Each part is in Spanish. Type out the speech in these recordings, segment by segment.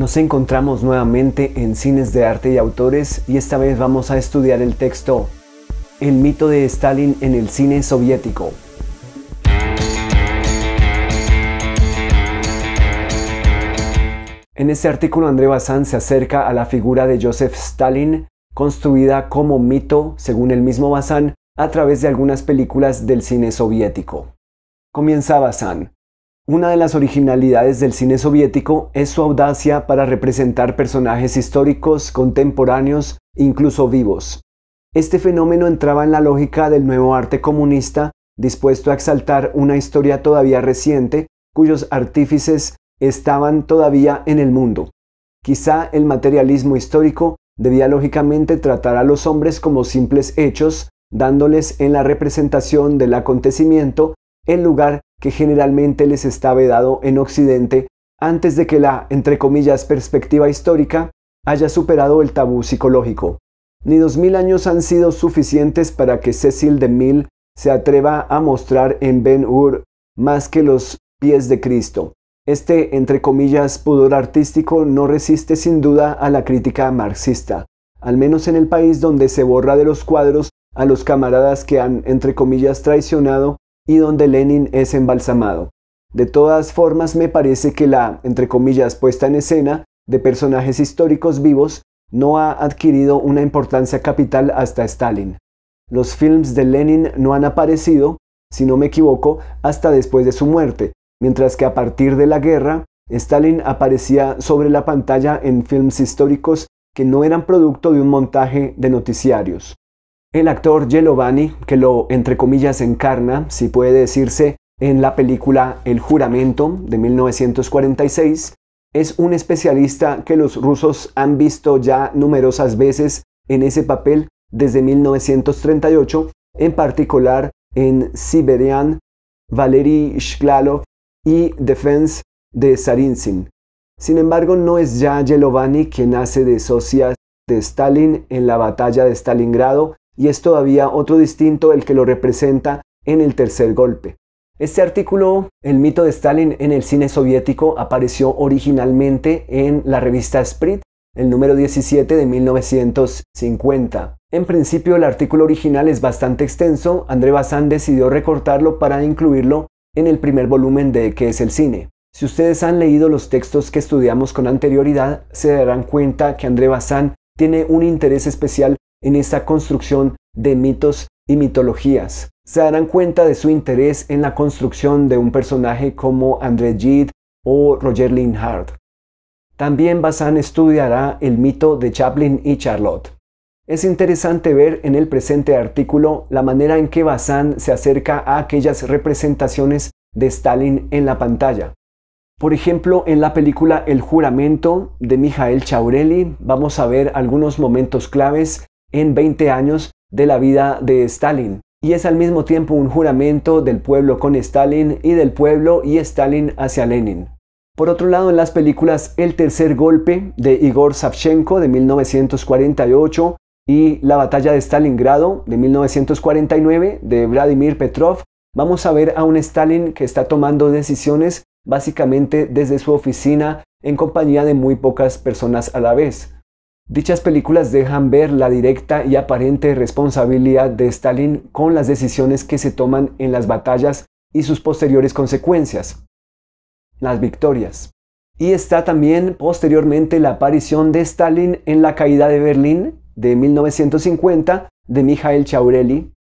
Nos encontramos nuevamente en Cines de Arte y Autores y esta vez vamos a estudiar el texto El mito de Stalin en el cine soviético. En este artículo André Bazán se acerca a la figura de Joseph Stalin, construida como mito, según el mismo Bazán, a través de algunas películas del cine soviético. Comienza Bazán. Una de las originalidades del cine soviético es su audacia para representar personajes históricos, contemporáneos, incluso vivos. Este fenómeno entraba en la lógica del nuevo arte comunista, dispuesto a exaltar una historia todavía reciente, cuyos artífices estaban todavía en el mundo. Quizá el materialismo histórico debía lógicamente tratar a los hombres como simples hechos, dándoles en la representación del acontecimiento el lugar que generalmente les está vedado en Occidente antes de que la, entre comillas, perspectiva histórica haya superado el tabú psicológico. Ni dos mil años han sido suficientes para que Cecil de Mille se atreva a mostrar en Ben Hur más que los pies de Cristo. Este, entre comillas, pudor artístico no resiste sin duda a la crítica marxista, al menos en el país donde se borra de los cuadros a los camaradas que han, entre comillas, traicionado donde Lenin es embalsamado. De todas formas, me parece que la, entre comillas, puesta en escena de personajes históricos vivos no ha adquirido una importancia capital hasta Stalin. Los films de Lenin no han aparecido, si no me equivoco, hasta después de su muerte, mientras que a partir de la guerra, Stalin aparecía sobre la pantalla en films históricos que no eran producto de un montaje de noticiarios. El actor Yelovani, que lo entre comillas encarna, si puede decirse, en la película El juramento de 1946, es un especialista que los rusos han visto ya numerosas veces en ese papel desde 1938, en particular en Siberian, Valery Shklalov y Defense de Sarinsin. Sin embargo, no es ya Yelovani quien hace de socias de Stalin en la batalla de Stalingrado, y es todavía otro distinto el que lo representa en el tercer golpe. Este artículo, El mito de Stalin en el cine soviético, apareció originalmente en la revista Sprit, el número 17 de 1950. En principio el artículo original es bastante extenso, André Bazán decidió recortarlo para incluirlo en el primer volumen de ¿Qué es el cine? Si ustedes han leído los textos que estudiamos con anterioridad, se darán cuenta que André Bazán tiene un interés especial en esta construcción de mitos y mitologías. Se darán cuenta de su interés en la construcción de un personaje como André Gide o Roger Linhardt. También Bazán estudiará el mito de Chaplin y Charlotte. Es interesante ver en el presente artículo la manera en que Bazán se acerca a aquellas representaciones de Stalin en la pantalla. Por ejemplo, en la película El juramento de Mijael Chaureli vamos a ver algunos momentos claves en 20 años de la vida de Stalin. Y es al mismo tiempo un juramento del pueblo con Stalin y del pueblo y Stalin hacia Lenin. Por otro lado, en las películas El tercer golpe de Igor Savchenko de 1948 y La batalla de Stalingrado de 1949 de Vladimir Petrov, vamos a ver a un Stalin que está tomando decisiones básicamente desde su oficina en compañía de muy pocas personas a la vez. Dichas películas dejan ver la directa y aparente responsabilidad de Stalin con las decisiones que se toman en las batallas y sus posteriores consecuencias, las victorias. Y está también posteriormente la aparición de Stalin en la caída de Berlín de 1950 de Mikhail Chaureli.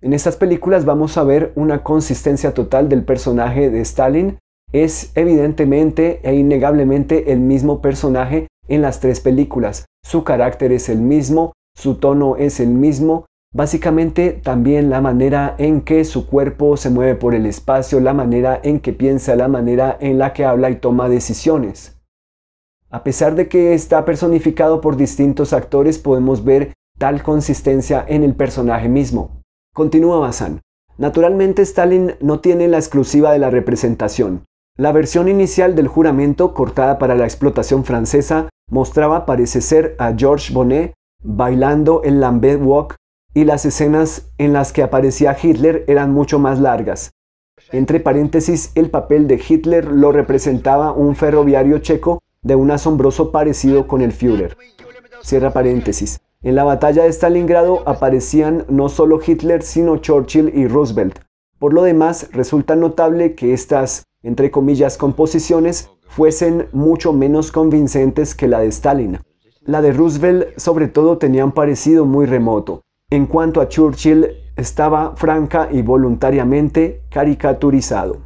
En estas películas vamos a ver una consistencia total del personaje de Stalin. Es evidentemente e innegablemente el mismo personaje en las tres películas. Su carácter es el mismo, su tono es el mismo, básicamente también la manera en que su cuerpo se mueve por el espacio, la manera en que piensa, la manera en la que habla y toma decisiones. A pesar de que está personificado por distintos actores, podemos ver tal consistencia en el personaje mismo. Continúa Bazán. Naturalmente Stalin no tiene la exclusiva de la representación. La versión inicial del juramento, cortada para la explotación francesa, mostraba parece ser a George Bonnet bailando el Lambeth Walk y las escenas en las que aparecía Hitler eran mucho más largas. Entre paréntesis, el papel de Hitler lo representaba un ferroviario checo de un asombroso parecido con el Führer. Cierra paréntesis. En la batalla de Stalingrado aparecían no solo Hitler, sino Churchill y Roosevelt. Por lo demás, resulta notable que estas, entre comillas, composiciones fuesen mucho menos convincentes que la de Stalin. La de Roosevelt sobre todo tenía un parecido muy remoto. En cuanto a Churchill, estaba franca y voluntariamente caricaturizado.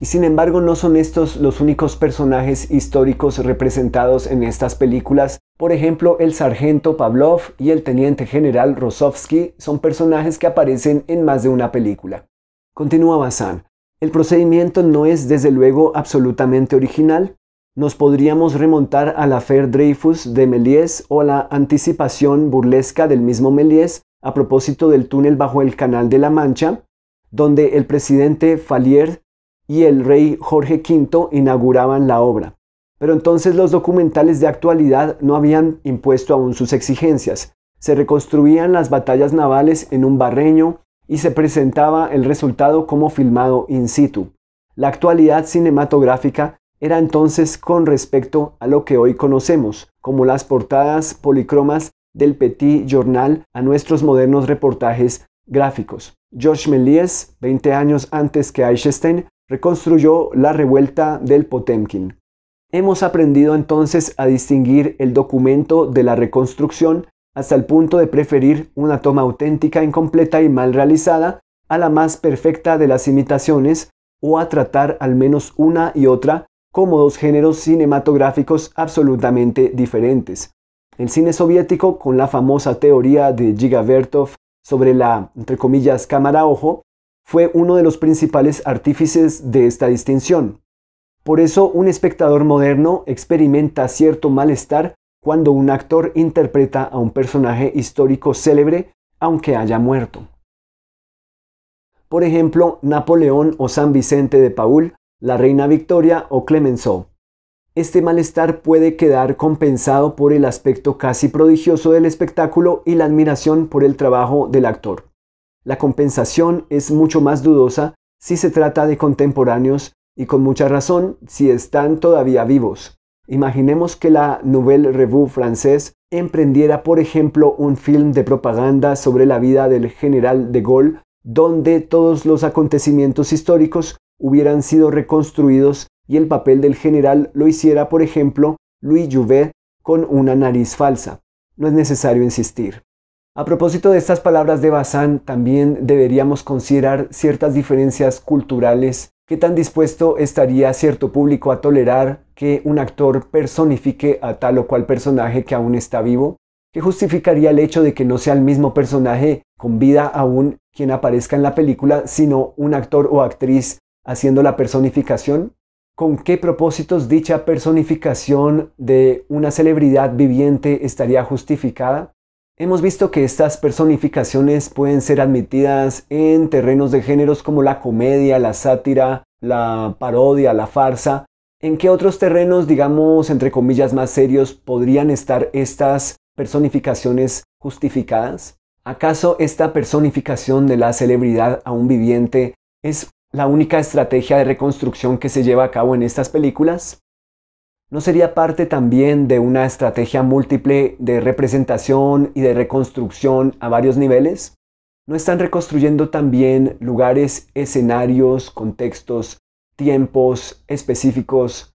Y sin embargo no son estos los únicos personajes históricos representados en estas películas. Por ejemplo, el sargento Pavlov y el teniente general Rossovsky son personajes que aparecen en más de una película. Continúa Bazán. El procedimiento no es desde luego absolutamente original. Nos podríamos remontar a la Dreyfus de Méliès o a la anticipación burlesca del mismo Méliès a propósito del túnel bajo el Canal de la Mancha, donde el presidente Fallier y el rey Jorge V inauguraban la obra. Pero entonces los documentales de actualidad no habían impuesto aún sus exigencias. Se reconstruían las batallas navales en un barreño, y se presentaba el resultado como filmado in situ. La actualidad cinematográfica era entonces con respecto a lo que hoy conocemos como las portadas policromas del Petit Journal a nuestros modernos reportajes gráficos. Georges Méliès, 20 años antes que Eichstein, reconstruyó la revuelta del Potemkin. Hemos aprendido entonces a distinguir el documento de la reconstrucción hasta el punto de preferir una toma auténtica, incompleta y mal realizada a la más perfecta de las imitaciones o a tratar al menos una y otra como dos géneros cinematográficos absolutamente diferentes. El cine soviético, con la famosa teoría de bertov sobre la, entre comillas, cámara ojo, fue uno de los principales artífices de esta distinción. Por eso un espectador moderno experimenta cierto malestar cuando un actor interpreta a un personaje histórico célebre aunque haya muerto. Por ejemplo, Napoleón o San Vicente de Paul, la reina Victoria o Clemenceau. Este malestar puede quedar compensado por el aspecto casi prodigioso del espectáculo y la admiración por el trabajo del actor. La compensación es mucho más dudosa si se trata de contemporáneos y con mucha razón si están todavía vivos. Imaginemos que la Nouvelle Revue francés emprendiera, por ejemplo, un film de propaganda sobre la vida del general de Gaulle, donde todos los acontecimientos históricos hubieran sido reconstruidos y el papel del general lo hiciera, por ejemplo, Louis Jouvet con una nariz falsa. No es necesario insistir. A propósito de estas palabras de Bazán, también deberíamos considerar ciertas diferencias culturales, qué tan dispuesto estaría cierto público a tolerar que un actor personifique a tal o cual personaje que aún está vivo, ¿Qué justificaría el hecho de que no sea el mismo personaje con vida aún quien aparezca en la película, sino un actor o actriz haciendo la personificación? ¿Con qué propósitos dicha personificación de una celebridad viviente estaría justificada? Hemos visto que estas personificaciones pueden ser admitidas en terrenos de géneros como la comedia, la sátira, la parodia, la farsa, ¿En qué otros terrenos, digamos, entre comillas, más serios podrían estar estas personificaciones justificadas? ¿Acaso esta personificación de la celebridad a un viviente es la única estrategia de reconstrucción que se lleva a cabo en estas películas? ¿No sería parte también de una estrategia múltiple de representación y de reconstrucción a varios niveles? ¿No están reconstruyendo también lugares, escenarios, contextos tiempos específicos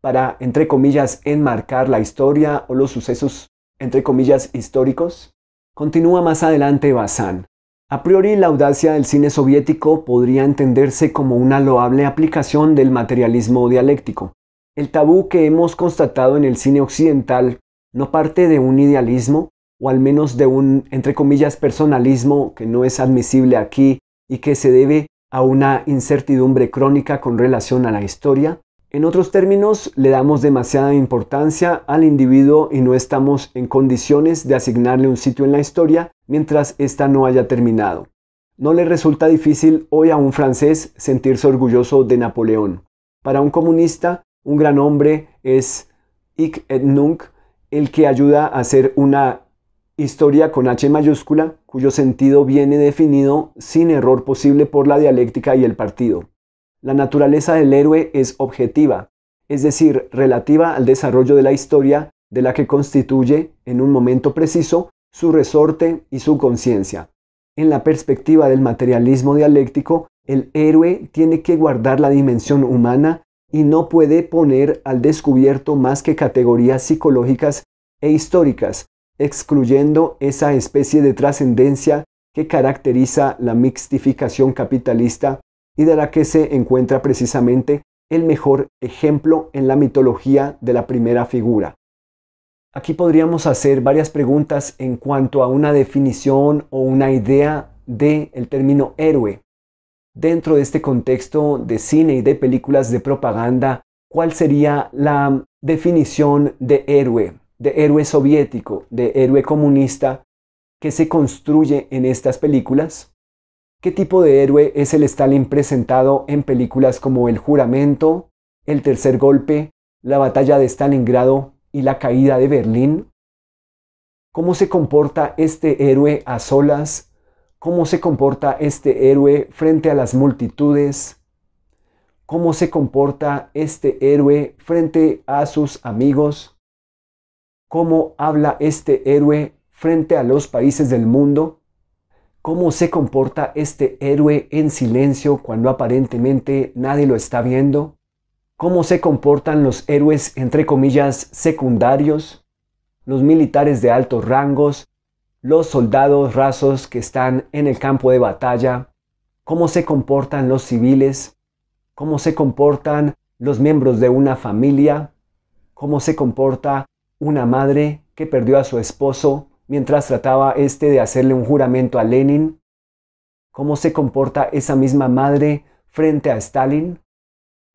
para, entre comillas, enmarcar la historia o los sucesos, entre comillas, históricos? Continúa más adelante Bazán. A priori, la audacia del cine soviético podría entenderse como una loable aplicación del materialismo dialéctico. El tabú que hemos constatado en el cine occidental no parte de un idealismo, o al menos de un, entre comillas, personalismo que no es admisible aquí y que se debe a una incertidumbre crónica con relación a la historia. En otros términos, le damos demasiada importancia al individuo y no estamos en condiciones de asignarle un sitio en la historia mientras ésta no haya terminado. No le resulta difícil hoy a un francés sentirse orgulloso de Napoleón. Para un comunista, un gran hombre es Ik et nunc, el que ayuda a hacer una Historia con H mayúscula, cuyo sentido viene definido sin error posible por la dialéctica y el partido. La naturaleza del héroe es objetiva, es decir, relativa al desarrollo de la historia de la que constituye, en un momento preciso, su resorte y su conciencia. En la perspectiva del materialismo dialéctico, el héroe tiene que guardar la dimensión humana y no puede poner al descubierto más que categorías psicológicas e históricas excluyendo esa especie de trascendencia que caracteriza la mixtificación capitalista y de la que se encuentra precisamente el mejor ejemplo en la mitología de la primera figura. Aquí podríamos hacer varias preguntas en cuanto a una definición o una idea del el término héroe. Dentro de este contexto de cine y de películas de propaganda, ¿cuál sería la definición de héroe? de héroe soviético, de héroe comunista que se construye en estas películas? ¿Qué tipo de héroe es el Stalin presentado en películas como El juramento, El tercer golpe, La batalla de Stalingrado y La caída de Berlín? ¿Cómo se comporta este héroe a solas? ¿Cómo se comporta este héroe frente a las multitudes? cómo se comporta este héroe frente a sus amigos, cómo habla este héroe frente a los países del mundo, cómo se comporta este héroe en silencio cuando aparentemente nadie lo está viendo, cómo se comportan los héroes entre comillas secundarios, los militares de altos rangos, los soldados rasos que están en el campo de batalla, cómo se comportan los civiles, cómo se comportan los miembros de una familia, cómo se comporta una madre que perdió a su esposo mientras trataba este de hacerle un juramento a Lenin? ¿Cómo se comporta esa misma madre frente a Stalin?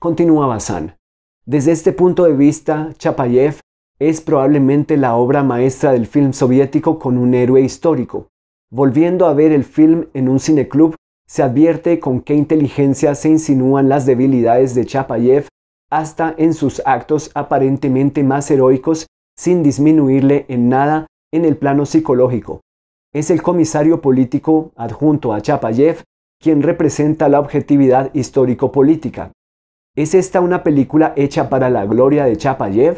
Continúa Bazán. Desde este punto de vista, Chapayev es probablemente la obra maestra del film soviético con un héroe histórico. Volviendo a ver el film en un cineclub, se advierte con qué inteligencia se insinúan las debilidades de Chapayev hasta en sus actos aparentemente más heroicos sin disminuirle en nada en el plano psicológico. Es el comisario político adjunto a Chapayev quien representa la objetividad histórico-política. ¿Es esta una película hecha para la gloria de Chapayev?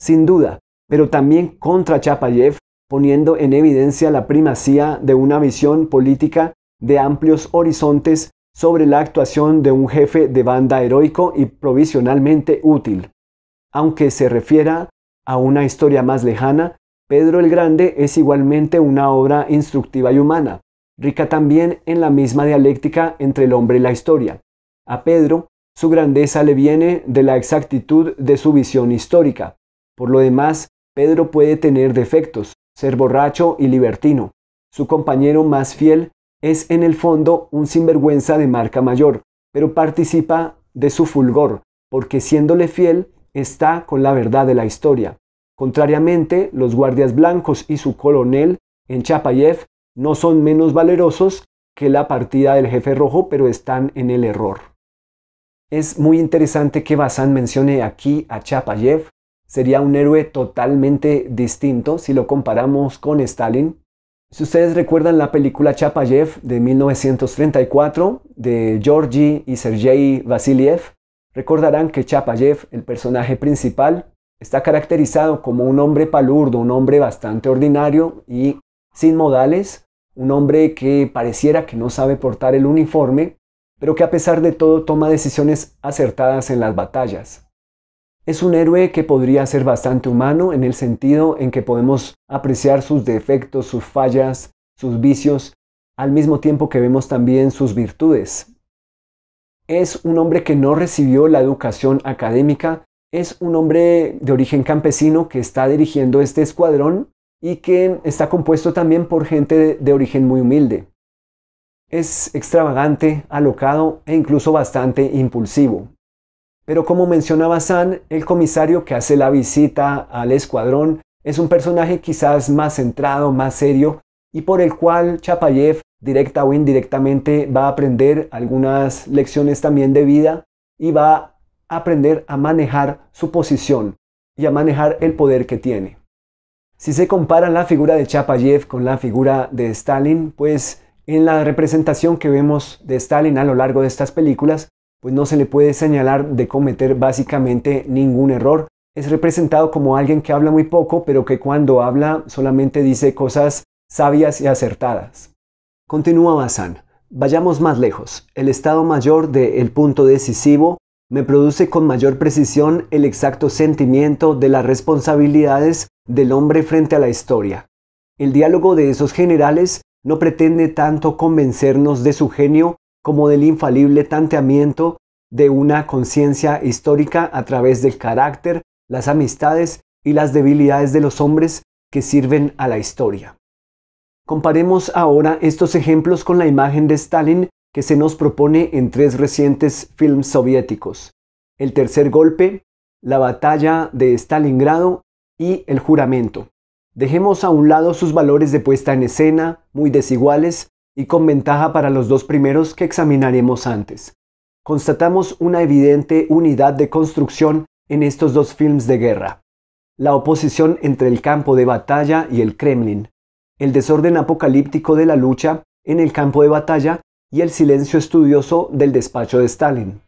Sin duda, pero también contra Chapayev, poniendo en evidencia la primacía de una visión política de amplios horizontes sobre la actuación de un jefe de banda heroico y provisionalmente útil, aunque se refiera a una historia más lejana, Pedro el Grande es igualmente una obra instructiva y humana, rica también en la misma dialéctica entre el hombre y la historia. A Pedro, su grandeza le viene de la exactitud de su visión histórica. Por lo demás, Pedro puede tener defectos, ser borracho y libertino. Su compañero más fiel es en el fondo un sinvergüenza de marca mayor, pero participa de su fulgor, porque siéndole fiel, está con la verdad de la historia. Contrariamente, los guardias blancos y su coronel en Chapayev no son menos valerosos que la partida del jefe rojo, pero están en el error. Es muy interesante que Bazán mencione aquí a Chapayev. Sería un héroe totalmente distinto si lo comparamos con Stalin. Si ustedes recuerdan la película Chapayev de 1934 de Georgi y Sergei Vasiliev, Recordarán que Chapayev, el personaje principal, está caracterizado como un hombre palurdo, un hombre bastante ordinario y sin modales, un hombre que pareciera que no sabe portar el uniforme, pero que a pesar de todo toma decisiones acertadas en las batallas. Es un héroe que podría ser bastante humano en el sentido en que podemos apreciar sus defectos, sus fallas, sus vicios, al mismo tiempo que vemos también sus virtudes es un hombre que no recibió la educación académica, es un hombre de origen campesino que está dirigiendo este escuadrón y que está compuesto también por gente de, origen muy humilde. Es extravagante, alocado e incluso bastante impulsivo. Pero como mencionaba San, el comisario que hace la visita al escuadrón es un personaje quizás más centrado, más serio y por el cual Chapayev directa o indirectamente va a aprender algunas lecciones también de vida y va a aprender a manejar su posición y a manejar el poder que tiene. Si se compara la figura de Chapayev con la figura de Stalin, pues en la representación que vemos de Stalin a lo largo de estas películas, pues no se le puede señalar de cometer básicamente ningún error. Es representado como alguien que habla muy poco, pero que cuando habla solamente dice cosas sabias y acertadas. Continúa Bazán. Vayamos más lejos. El estado mayor de el punto decisivo me produce con mayor precisión el exacto sentimiento de las responsabilidades del hombre frente a la historia. El diálogo de esos generales no pretende tanto convencernos de su genio como del infalible tanteamiento de una conciencia histórica a través del carácter, las amistades y las debilidades de los hombres que sirven a la historia. Comparemos ahora estos ejemplos con la imagen de Stalin que se nos propone en tres recientes films soviéticos, El tercer golpe, La batalla de Stalingrado y El juramento. Dejemos a un lado sus valores de puesta en escena, muy desiguales y con ventaja para los dos primeros que examinaremos antes. Constatamos una evidente unidad de construcción en estos dos films de guerra, la oposición entre el campo de batalla y el Kremlin, el desorden apocalíptico de la lucha en el campo de batalla y el silencio estudioso del despacho de Stalin.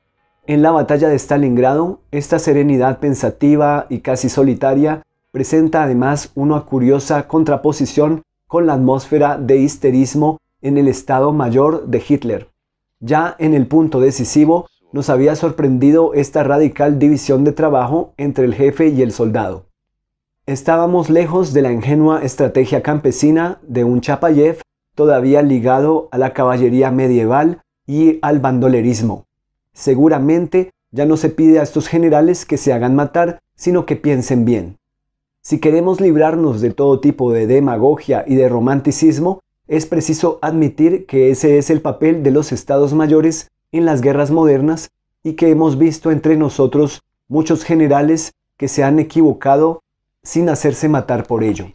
En la batalla de Stalingrado, esta serenidad pensativa y casi solitaria presenta además una curiosa contraposición con la atmósfera de histerismo en el Estado Mayor de Hitler. Ya en el punto decisivo, nos había sorprendido esta radical división de trabajo entre el jefe y el soldado. Estábamos lejos de la ingenua estrategia campesina de un Chapayev todavía ligado a la caballería medieval y al bandolerismo. Seguramente ya no se pide a estos generales que se hagan matar, sino que piensen bien. Si queremos librarnos de todo tipo de demagogia y de romanticismo, es preciso admitir que ese es el papel de los estados mayores en las guerras modernas y que hemos visto entre nosotros muchos generales que se han equivocado sin hacerse matar por ello.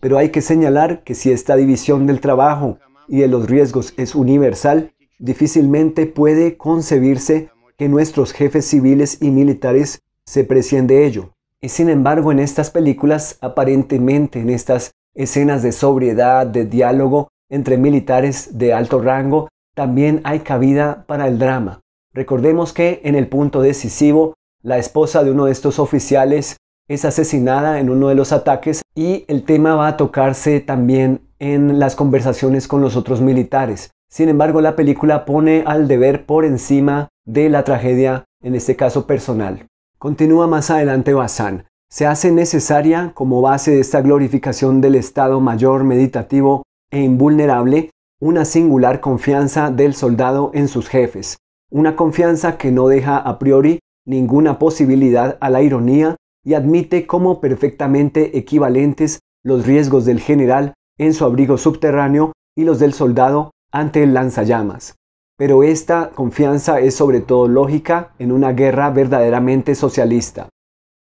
Pero hay que señalar que si esta división del trabajo y de los riesgos es universal, difícilmente puede concebirse que nuestros jefes civiles y militares se precien de ello. Y sin embargo, en estas películas, aparentemente en estas escenas de sobriedad, de diálogo entre militares de alto rango, también hay cabida para el drama. Recordemos que en el punto decisivo, la esposa de uno de estos oficiales es asesinada en uno de los ataques y el tema va a tocarse también en las conversaciones con los otros militares. Sin embargo, la película pone al deber por encima de la tragedia, en este caso personal. Continúa más adelante Bazán. Se hace necesaria como base de esta glorificación del Estado mayor meditativo e invulnerable una singular confianza del soldado en sus jefes, una confianza que no deja a priori ninguna posibilidad a la ironía y admite como perfectamente equivalentes los riesgos del general en su abrigo subterráneo y los del soldado ante el lanzallamas. Pero esta confianza es sobre todo lógica en una guerra verdaderamente socialista.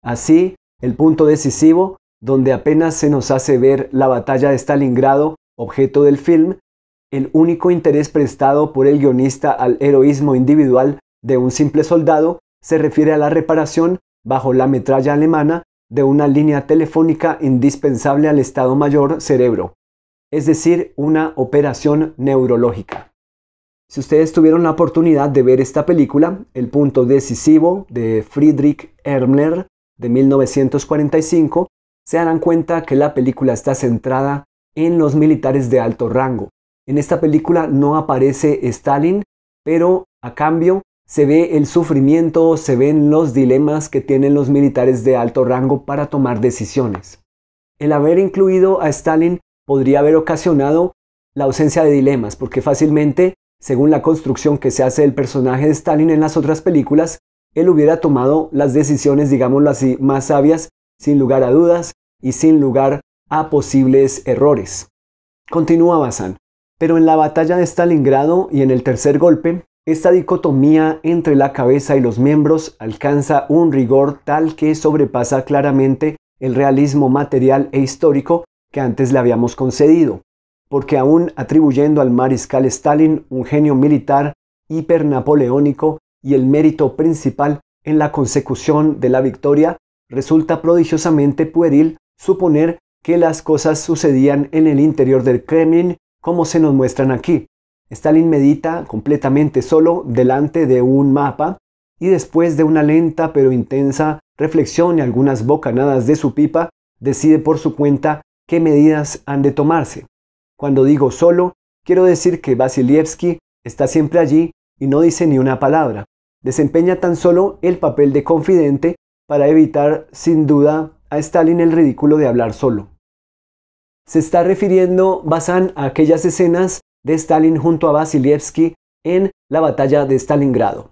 Así, el punto decisivo, donde apenas se nos hace ver la batalla de Stalingrado, objeto del film, el único interés prestado por el guionista al heroísmo individual de un simple soldado se refiere a la reparación bajo la metralla alemana de una línea telefónica indispensable al Estado Mayor Cerebro, es decir, una operación neurológica. Si ustedes tuvieron la oportunidad de ver esta película, El punto decisivo de Friedrich Ermler de 1945, se darán cuenta que la película está centrada en los militares de alto rango. En esta película no aparece Stalin, pero a cambio se ve el sufrimiento, se ven los dilemas que tienen los militares de alto rango para tomar decisiones. El haber incluido a Stalin podría haber ocasionado la ausencia de dilemas, porque fácilmente, según la construcción que se hace del personaje de Stalin en las otras películas, él hubiera tomado las decisiones, digámoslo así, más sabias, sin lugar a dudas y sin lugar a posibles errores. Continúa Bazán. Pero en la batalla de Stalingrado y en el tercer golpe, esta dicotomía entre la cabeza y los miembros alcanza un rigor tal que sobrepasa claramente el realismo material e histórico que antes le habíamos concedido, porque aún atribuyendo al mariscal Stalin un genio militar hipernapoleónico y el mérito principal en la consecución de la victoria, resulta prodigiosamente pueril suponer que las cosas sucedían en el interior del Kremlin como se nos muestran aquí, Stalin medita completamente solo delante de un mapa y después de una lenta pero intensa reflexión y algunas bocanadas de su pipa, decide por su cuenta qué medidas han de tomarse. Cuando digo solo, quiero decir que Vasilyevsky está siempre allí y no dice ni una palabra. Desempeña tan solo el papel de confidente para evitar, sin duda, a Stalin el ridículo de hablar solo. Se está refiriendo Bazán a aquellas escenas de Stalin junto a Vasilievsky en la batalla de Stalingrado.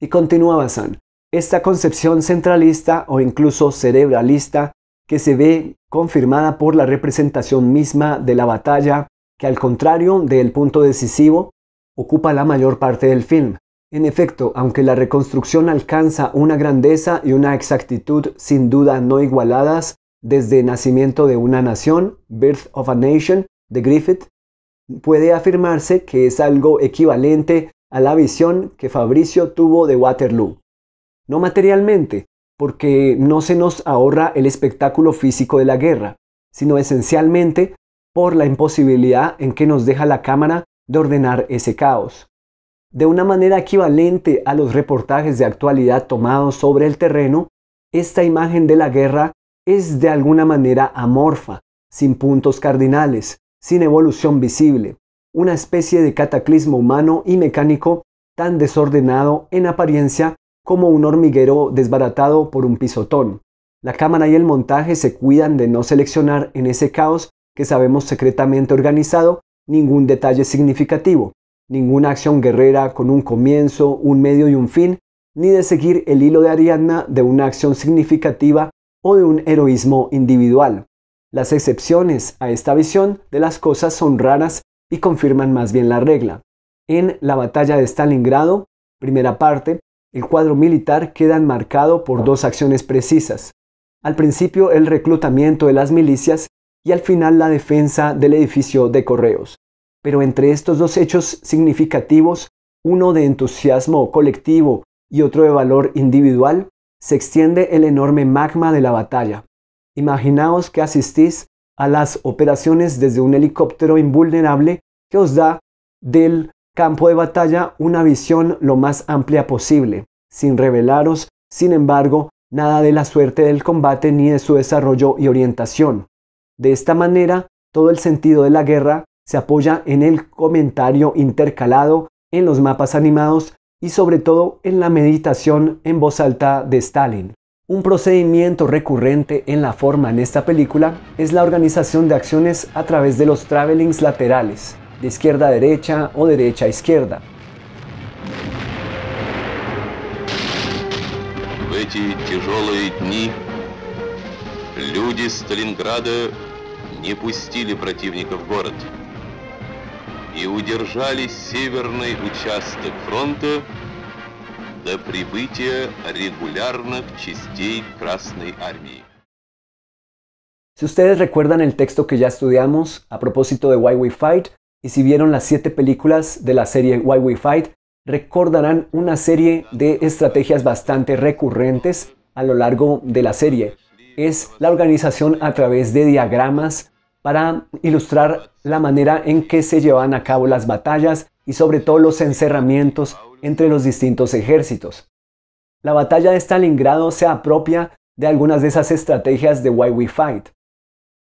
Y continúa Basan. esta concepción centralista o incluso cerebralista que se ve confirmada por la representación misma de la batalla, que al contrario del punto decisivo, ocupa la mayor parte del film. En efecto, aunque la reconstrucción alcanza una grandeza y una exactitud sin duda no igualadas desde Nacimiento de una Nación, Birth of a Nation, de Griffith, puede afirmarse que es algo equivalente a la visión que Fabricio tuvo de Waterloo. No materialmente, porque no se nos ahorra el espectáculo físico de la guerra, sino esencialmente por la imposibilidad en que nos deja la cámara de ordenar ese caos. De una manera equivalente a los reportajes de actualidad tomados sobre el terreno, esta imagen de la guerra es de alguna manera amorfa, sin puntos cardinales, sin evolución visible, una especie de cataclismo humano y mecánico tan desordenado en apariencia como un hormiguero desbaratado por un pisotón. La cámara y el montaje se cuidan de no seleccionar en ese caos que sabemos secretamente organizado ningún detalle significativo, ninguna acción guerrera con un comienzo, un medio y un fin, ni de seguir el hilo de Ariadna de una acción significativa o de un heroísmo individual. Las excepciones a esta visión de las cosas son raras y confirman más bien la regla. En la batalla de Stalingrado, primera parte, el cuadro militar queda enmarcado por dos acciones precisas. Al principio el reclutamiento de las milicias y al final la defensa del edificio de correos. Pero entre estos dos hechos significativos, uno de entusiasmo colectivo y otro de valor individual, se extiende el enorme magma de la batalla. Imaginaos que asistís a las operaciones desde un helicóptero invulnerable que os da del campo de batalla una visión lo más amplia posible, sin revelaros, sin embargo, nada de la suerte del combate ni de su desarrollo y orientación. De esta manera, todo el sentido de la guerra se apoya en el comentario intercalado, en los mapas animados y sobre todo en la meditación en voz alta de Stalin. Un procedimiento recurrente en la forma en esta película es la organización de acciones a través de los travelings laterales, de izquierda a derecha o derecha a izquierda. Люди Сталинграда не пустили город и северный участок фронта частей Красной Армии. Si ustedes recuerdan el texto que ya estudiamos a propósito de Why We Fight, y si vieron las siete películas de la serie Why We Fight, recordarán una serie de estrategias bastante recurrentes a lo largo de la serie. Es la organización a través de diagramas para ilustrar la manera en que se llevan a cabo las batallas y sobre todo los encerramientos entre los distintos ejércitos. La batalla de Stalingrado se apropia de algunas de esas estrategias de Why We Fight.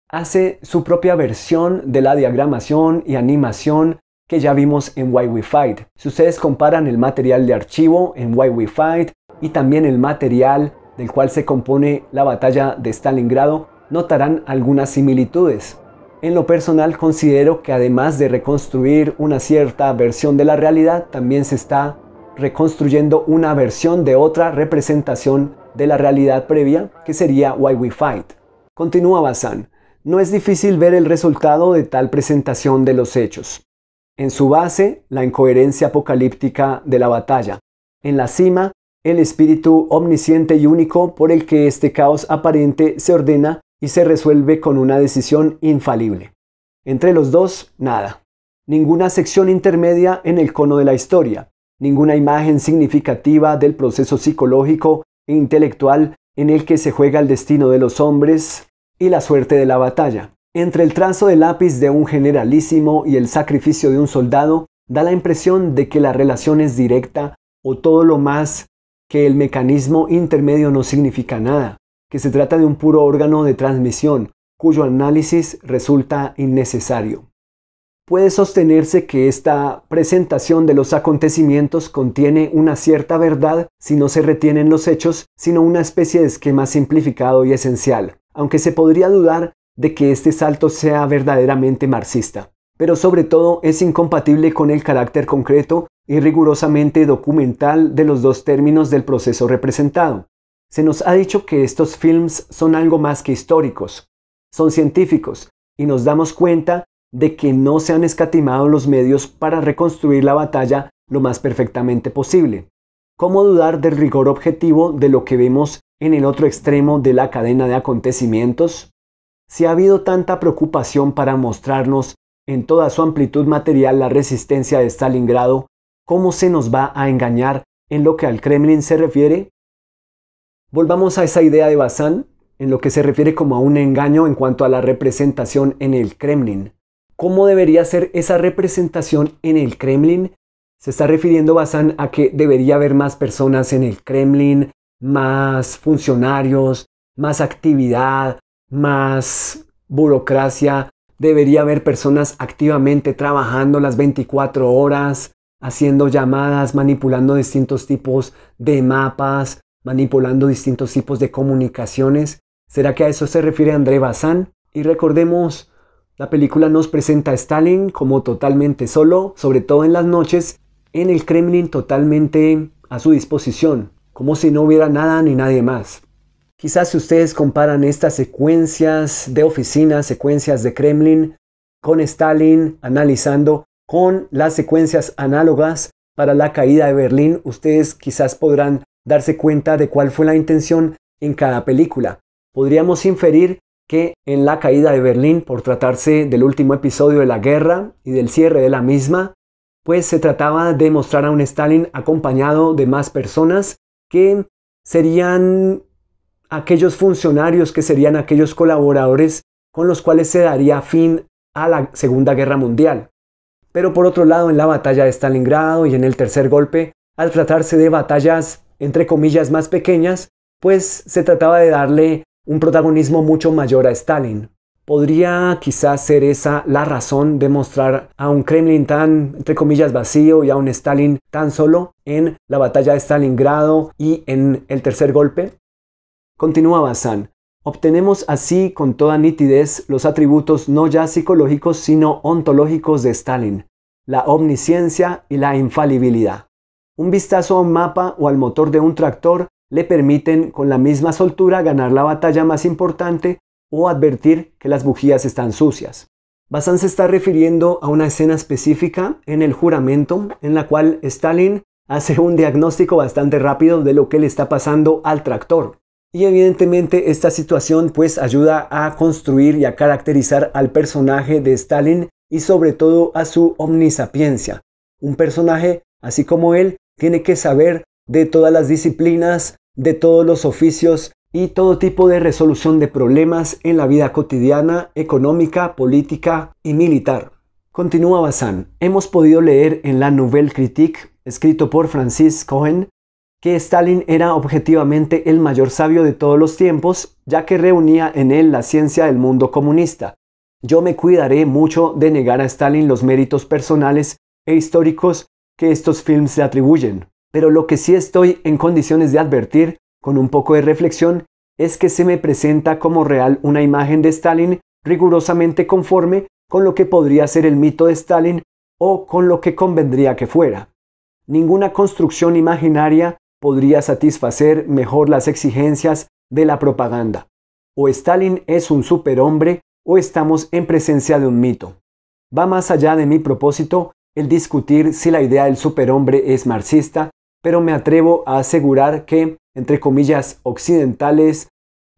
Hace su propia versión de la diagramación y animación que ya vimos en Why We Fight. Si ustedes comparan el material de archivo en Why We Fight y también el material del cual se compone la batalla de Stalingrado, notarán algunas similitudes. En lo personal considero que además de reconstruir una cierta versión de la realidad, también se está reconstruyendo una versión de otra representación de la realidad previa, que sería Why We Fight. Continúa Bazán. No es difícil ver el resultado de tal presentación de los hechos. En su base, la incoherencia apocalíptica de la batalla. En la cima, el espíritu omnisciente y único por el que este caos aparente se ordena y se resuelve con una decisión infalible. Entre los dos, nada. Ninguna sección intermedia en el cono de la historia, ninguna imagen significativa del proceso psicológico e intelectual en el que se juega el destino de los hombres y la suerte de la batalla. Entre el trazo de lápiz de un generalísimo y el sacrificio de un soldado, da la impresión de que la relación es directa o todo lo más que el mecanismo intermedio no significa nada que se trata de un puro órgano de transmisión, cuyo análisis resulta innecesario. Puede sostenerse que esta presentación de los acontecimientos contiene una cierta verdad si no se retienen los hechos, sino una especie de esquema simplificado y esencial, aunque se podría dudar de que este salto sea verdaderamente marxista. Pero sobre todo es incompatible con el carácter concreto y rigurosamente documental de los dos términos del proceso representado, se nos ha dicho que estos films son algo más que históricos, son científicos, y nos damos cuenta de que no se han escatimado los medios para reconstruir la batalla lo más perfectamente posible. ¿Cómo dudar del rigor objetivo de lo que vemos en el otro extremo de la cadena de acontecimientos? Si ha habido tanta preocupación para mostrarnos en toda su amplitud material la resistencia de Stalingrado, ¿cómo se nos va a engañar en lo que al Kremlin se refiere? Volvamos a esa idea de Bazán en lo que se refiere como a un engaño en cuanto a la representación en el Kremlin. ¿Cómo debería ser esa representación en el Kremlin? Se está refiriendo Bazán a que debería haber más personas en el Kremlin, más funcionarios, más actividad, más burocracia, debería haber personas activamente trabajando las 24 horas, haciendo llamadas, manipulando distintos tipos de mapas, manipulando distintos tipos de comunicaciones. ¿Será que a eso se refiere André Bazán? Y recordemos, la película nos presenta a Stalin como totalmente solo, sobre todo en las noches, en el Kremlin totalmente a su disposición, como si no hubiera nada ni nadie más. Quizás si ustedes comparan estas secuencias de oficinas, secuencias de Kremlin, con Stalin analizando con las secuencias análogas para la caída de Berlín, ustedes quizás podrán darse cuenta de cuál fue la intención en cada película. Podríamos inferir que en la caída de Berlín, por tratarse del último episodio de la guerra y del cierre de la misma, pues se trataba de mostrar a un Stalin acompañado de más personas que serían aquellos funcionarios, que serían aquellos colaboradores con los cuales se daría fin a la Segunda Guerra Mundial. Pero por otro lado, en la batalla de Stalingrado y en el tercer golpe, al tratarse de batallas entre comillas, más pequeñas, pues se trataba de darle un protagonismo mucho mayor a Stalin. Podría quizás ser esa la razón de mostrar a un Kremlin tan, entre comillas, vacío y a un Stalin tan solo en la batalla de Stalingrado y en el tercer golpe. Continúa Bazán. Obtenemos así con toda nitidez los atributos no ya psicológicos sino ontológicos de Stalin, la omnisciencia y la infalibilidad. Un vistazo a un mapa o al motor de un tractor le permiten con la misma soltura ganar la batalla más importante o advertir que las bujías están sucias. Bazán se está refiriendo a una escena específica en el juramento en la cual Stalin hace un diagnóstico bastante rápido de lo que le está pasando al tractor. Y evidentemente esta situación pues ayuda a construir y a caracterizar al personaje de Stalin y sobre todo a su omnisapiencia. Un personaje, así como él, tiene que saber de todas las disciplinas, de todos los oficios y todo tipo de resolución de problemas en la vida cotidiana, económica, política y militar. Continúa Bazán. Hemos podido leer en la Nouvelle Critique, escrito por Francis Cohen, que Stalin era objetivamente el mayor sabio de todos los tiempos, ya que reunía en él la ciencia del mundo comunista. Yo me cuidaré mucho de negar a Stalin los méritos personales e históricos que estos films se atribuyen, pero lo que sí estoy en condiciones de advertir, con un poco de reflexión, es que se me presenta como real una imagen de Stalin rigurosamente conforme con lo que podría ser el mito de Stalin o con lo que convendría que fuera. Ninguna construcción imaginaria podría satisfacer mejor las exigencias de la propaganda. O Stalin es un superhombre o estamos en presencia de un mito. Va más allá de mi propósito el discutir si la idea del superhombre es marxista, pero me atrevo a asegurar que, entre comillas, occidentales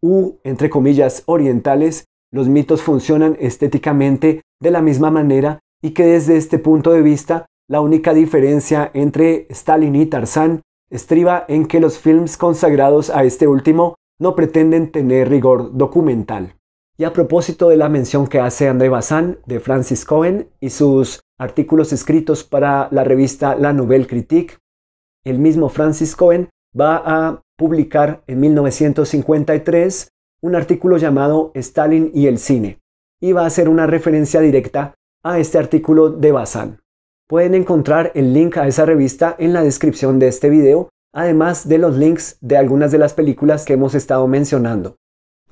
u, entre comillas, orientales, los mitos funcionan estéticamente de la misma manera y que desde este punto de vista la única diferencia entre Stalin y Tarzán estriba en que los films consagrados a este último no pretenden tener rigor documental. Y a propósito de la mención que hace André Bazán de Francis Cohen y sus artículos escritos para la revista La Nouvelle Critique, el mismo Francis Cohen va a publicar en 1953 un artículo llamado Stalin y el cine, y va a hacer una referencia directa a este artículo de Bazán Pueden encontrar el link a esa revista en la descripción de este video, además de los links de algunas de las películas que hemos estado mencionando.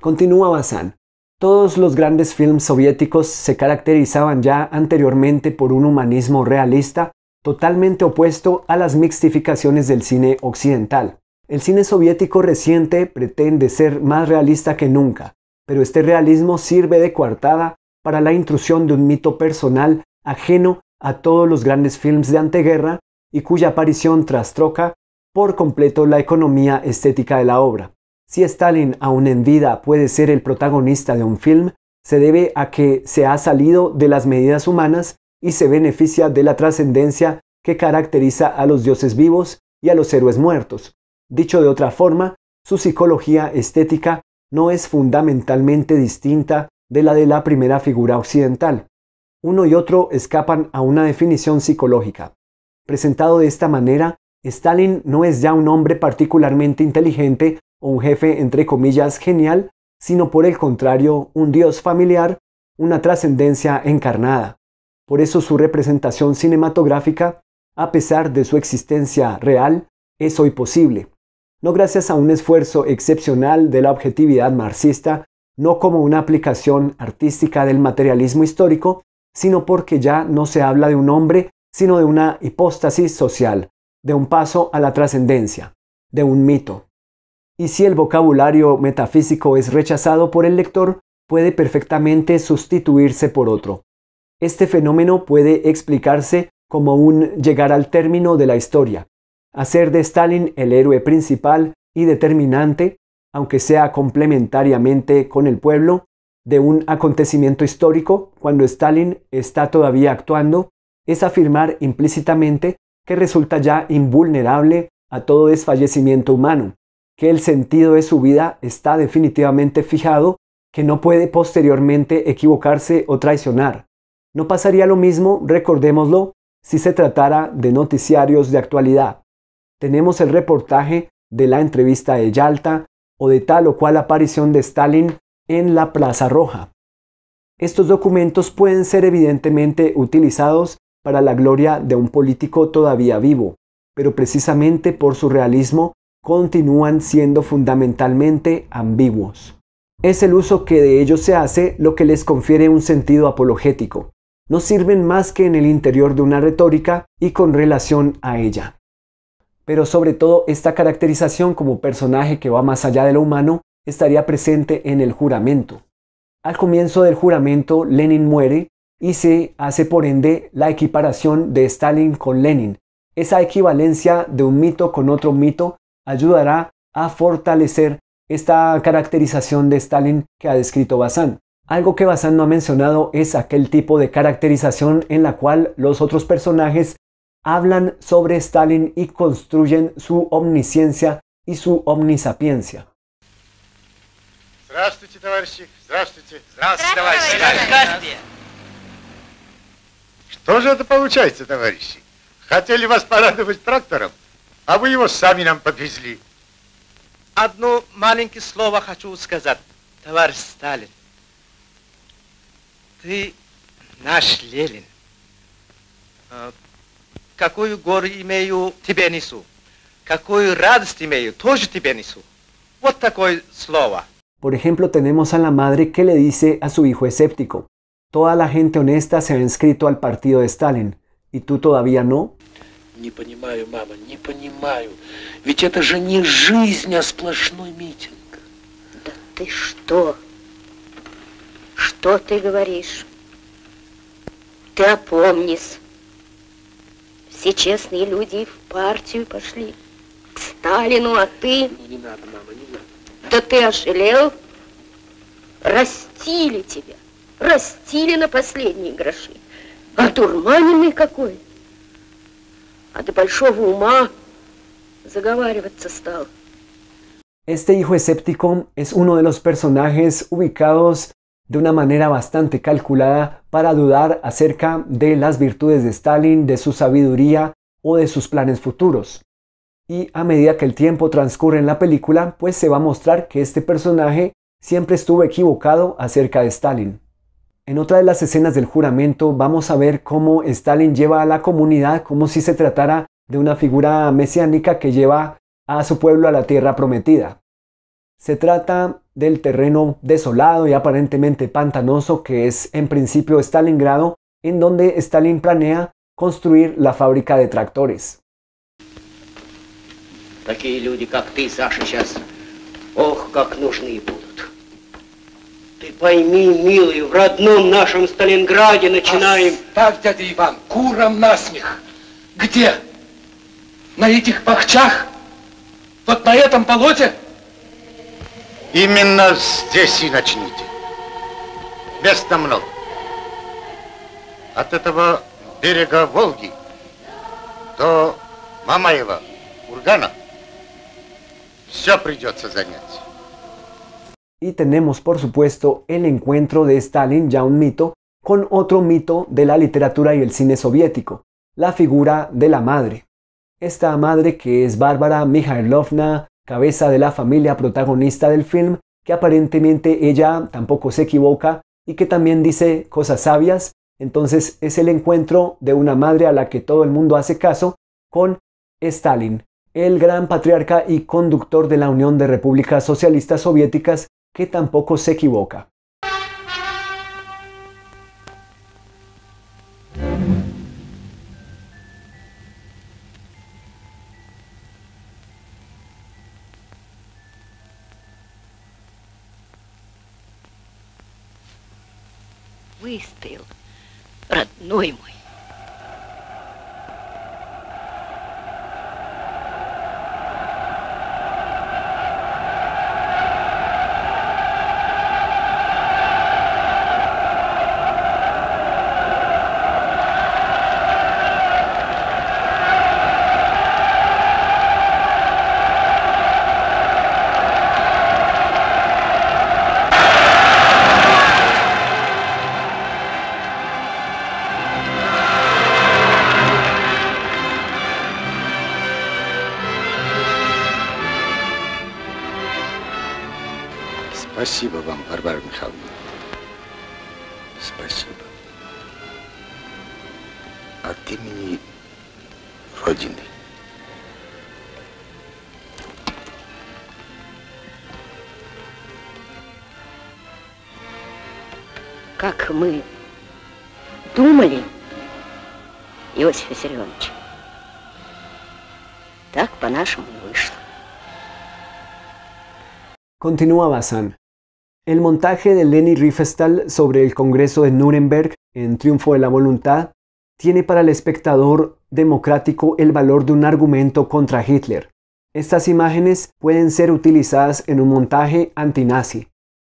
Continúa Bazán. Todos los grandes films soviéticos se caracterizaban ya anteriormente por un humanismo realista totalmente opuesto a las mixtificaciones del cine occidental. El cine soviético reciente pretende ser más realista que nunca, pero este realismo sirve de coartada para la intrusión de un mito personal ajeno a todos los grandes films de anteguerra y cuya aparición trastroca por completo la economía estética de la obra. Si Stalin, aún en vida, puede ser el protagonista de un film, se debe a que se ha salido de las medidas humanas y se beneficia de la trascendencia que caracteriza a los dioses vivos y a los héroes muertos. Dicho de otra forma, su psicología estética no es fundamentalmente distinta de la de la primera figura occidental. Uno y otro escapan a una definición psicológica. Presentado de esta manera, Stalin no es ya un hombre particularmente inteligente o un jefe entre comillas genial, sino por el contrario un dios familiar, una trascendencia encarnada. Por eso su representación cinematográfica, a pesar de su existencia real, es hoy posible. No gracias a un esfuerzo excepcional de la objetividad marxista, no como una aplicación artística del materialismo histórico, sino porque ya no se habla de un hombre, sino de una hipóstasis social, de un paso a la trascendencia, de un mito. Y si el vocabulario metafísico es rechazado por el lector, puede perfectamente sustituirse por otro. Este fenómeno puede explicarse como un llegar al término de la historia, hacer de Stalin el héroe principal y determinante, aunque sea complementariamente con el pueblo, de un acontecimiento histórico cuando Stalin está todavía actuando, es afirmar implícitamente que resulta ya invulnerable a todo desfallecimiento humano, que el sentido de su vida está definitivamente fijado, que no puede posteriormente equivocarse o traicionar. No pasaría lo mismo, recordémoslo, si se tratara de noticiarios de actualidad. Tenemos el reportaje de la entrevista de Yalta o de tal o cual aparición de Stalin en la Plaza Roja. Estos documentos pueden ser evidentemente utilizados para la gloria de un político todavía vivo, pero precisamente por su realismo continúan siendo fundamentalmente ambiguos. Es el uso que de ellos se hace lo que les confiere un sentido apologético. No sirven más que en el interior de una retórica y con relación a ella. Pero sobre todo esta caracterización como personaje que va más allá de lo humano estaría presente en el juramento. Al comienzo del juramento, Lenin muere y se hace por ende la equiparación de Stalin con Lenin, esa equivalencia de un mito con otro mito ayudará a fortalecer esta caracterización de Stalin que ha descrito Bazán. Algo que Bazán no ha mencionado es aquel tipo de caracterización en la cual los otros personajes hablan sobre Stalin y construyen su omnisciencia y su omnisapiencia. Здравствуйте, а вы его сами нам повезли. Одно маленькое слово хочу сказать, товарищ Сталин. Ты наш Ленин. Какую гору имею, тебе несу. Какую радость имею, тоже тебе несу. Вот такое слово. Por ejemplo, tenemos a la madre que le dice a su hijo escéptico, toda la gente honesta se ha inscrito al partido de Stalin, ¿y tú todavía no? Не понимаю, мама, не понимаю. Ведь это же не жизнь, а сплошной митинг. Да ты что? Что ты говоришь? Ты опомнись. Все честные люди в партию пошли. К Сталину, а ты... Ну, не надо, мама, не надо. Да ты ошелел? Растили тебя. Растили на последние гроши. А дурманенный какой-то. Este hijo escéptico es uno de los personajes ubicados de una manera bastante calculada para dudar acerca de las virtudes de Stalin, de su sabiduría o de sus planes futuros. Y a medida que el tiempo transcurre en la película, pues se va a mostrar que este personaje siempre estuvo equivocado acerca de Stalin. En otra de las escenas del juramento vamos a ver cómo Stalin lleva a la comunidad como si se tratara de una figura mesiánica que lleva a su pueblo a la tierra prometida. Se trata del terreno desolado y aparentemente pantanoso que es en principio Stalingrado, en donde Stalin planea construir la fábrica de tractores. Ты пойми, милый, в родном нашем Сталинграде начинаем... Оставь, дядя Иван, куром насмех. Где? На этих пахчах? Вот на этом болоте? Именно здесь и начните. Места много. От этого берега Волги до Мамаева, Ургана, все придется занять. Y tenemos, por supuesto, el encuentro de Stalin, ya un mito, con otro mito de la literatura y el cine soviético, la figura de la madre. Esta madre que es Bárbara Mikhailovna, cabeza de la familia protagonista del film, que aparentemente ella tampoco se equivoca y que también dice cosas sabias, entonces es el encuentro de una madre a la que todo el mundo hace caso con Stalin, el gran patriarca y conductor de la Unión de Repúblicas Socialistas Soviéticas que tampoco se equivoca. выстрел, родной мой. Continúa мы El montaje de Leni Riefenstahl sobre el Congreso de Nuremberg en Triunfo de la Voluntad tiene para el espectador democrático el valor de un argumento contra Hitler. Estas imágenes pueden ser utilizadas en un montaje antinazi,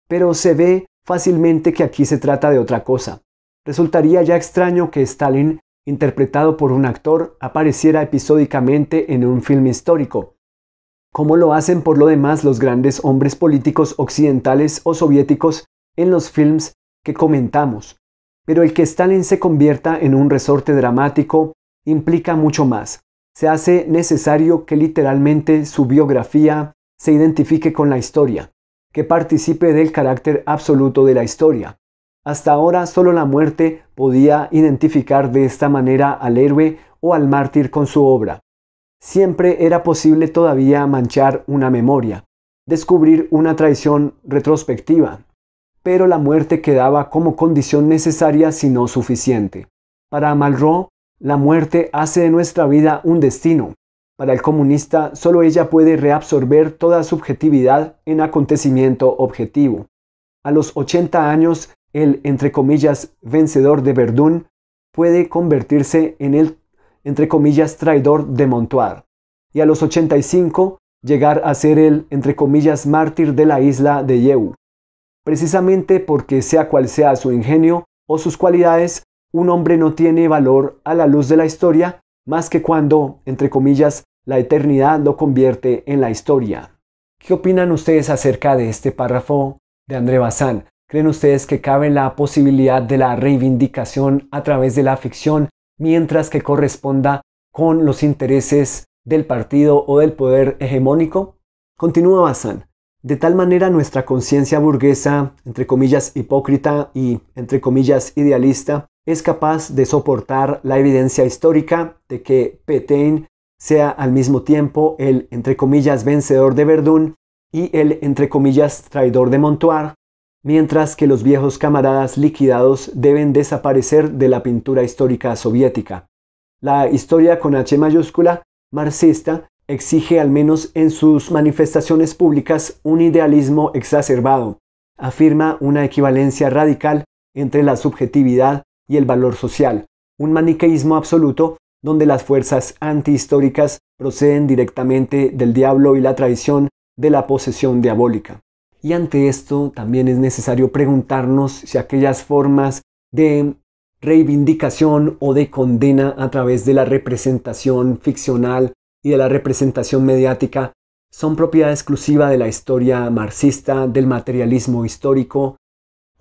pero se ve fácilmente que aquí se trata de otra cosa. Resultaría ya extraño que Stalin, interpretado por un actor, apareciera episódicamente en un film histórico, como lo hacen por lo demás los grandes hombres políticos occidentales o soviéticos en los films que comentamos. Pero el que Stalin se convierta en un resorte dramático implica mucho más. Se hace necesario que literalmente su biografía se identifique con la historia que participe del carácter absoluto de la historia. Hasta ahora solo la muerte podía identificar de esta manera al héroe o al mártir con su obra. Siempre era posible todavía manchar una memoria, descubrir una traición retrospectiva, pero la muerte quedaba como condición necesaria si no suficiente. Para Malraux, la muerte hace de nuestra vida un destino, para el comunista, solo ella puede reabsorber toda subjetividad en acontecimiento objetivo. A los 80 años, el, entre comillas, vencedor de Verdún puede convertirse en el, entre comillas, traidor de Montoir. Y a los 85, llegar a ser el, entre comillas, mártir de la isla de Yehu. Precisamente porque sea cual sea su ingenio o sus cualidades, un hombre no tiene valor a la luz de la historia más que cuando, entre comillas, la eternidad lo convierte en la historia. ¿Qué opinan ustedes acerca de este párrafo de André Bazán? ¿Creen ustedes que cabe la posibilidad de la reivindicación a través de la ficción mientras que corresponda con los intereses del partido o del poder hegemónico? Continúa Bazán. De tal manera nuestra conciencia burguesa, entre comillas hipócrita y entre comillas idealista, es capaz de soportar la evidencia histórica de que Petain sea al mismo tiempo el, entre comillas, vencedor de Verdún y el, entre comillas, traidor de Montoir, mientras que los viejos camaradas liquidados deben desaparecer de la pintura histórica soviética. La historia con H mayúscula, marxista, exige al menos en sus manifestaciones públicas un idealismo exacerbado, afirma una equivalencia radical entre la subjetividad y el valor social, un maniqueísmo absoluto donde las fuerzas antihistóricas proceden directamente del diablo y la tradición de la posesión diabólica. Y ante esto también es necesario preguntarnos si aquellas formas de reivindicación o de condena a través de la representación ficcional y de la representación mediática son propiedad exclusiva de la historia marxista, del materialismo histórico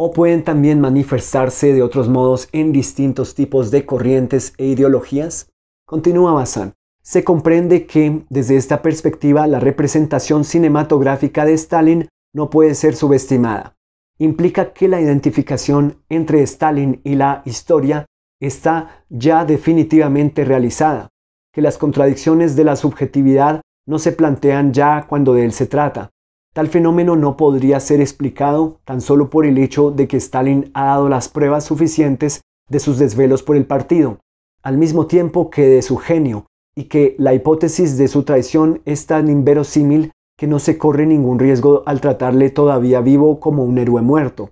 o pueden también manifestarse de otros modos en distintos tipos de corrientes e ideologías? Continúa Bazán. Se comprende que, desde esta perspectiva, la representación cinematográfica de Stalin no puede ser subestimada. Implica que la identificación entre Stalin y la historia está ya definitivamente realizada, que las contradicciones de la subjetividad no se plantean ya cuando de él se trata, Tal fenómeno no podría ser explicado tan solo por el hecho de que Stalin ha dado las pruebas suficientes de sus desvelos por el partido, al mismo tiempo que de su genio, y que la hipótesis de su traición es tan inverosímil que no se corre ningún riesgo al tratarle todavía vivo como un héroe muerto.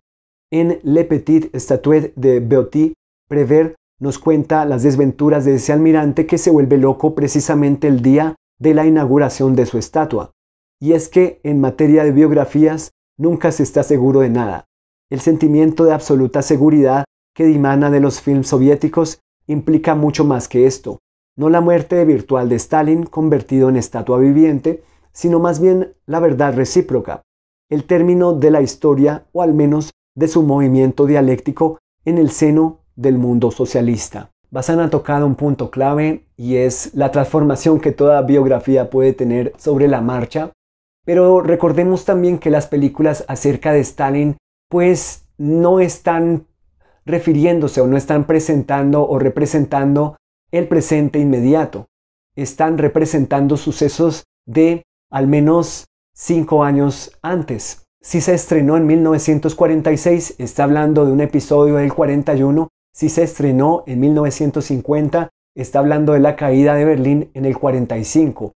En Le Petit Statuet de Beauty, Prever nos cuenta las desventuras de ese almirante que se vuelve loco precisamente el día de la inauguración de su estatua. Y es que en materia de biografías nunca se está seguro de nada. El sentimiento de absoluta seguridad que dimana de los films soviéticos implica mucho más que esto. No la muerte virtual de Stalin convertido en estatua viviente, sino más bien la verdad recíproca, el término de la historia o al menos de su movimiento dialéctico en el seno del mundo socialista. Basan ha tocado un punto clave y es la transformación que toda biografía puede tener sobre la marcha pero recordemos también que las películas acerca de Stalin pues no están refiriéndose o no están presentando o representando el presente inmediato. Están representando sucesos de al menos cinco años antes. Si se estrenó en 1946, está hablando de un episodio del 41. Si se estrenó en 1950, está hablando de la caída de Berlín en el 45.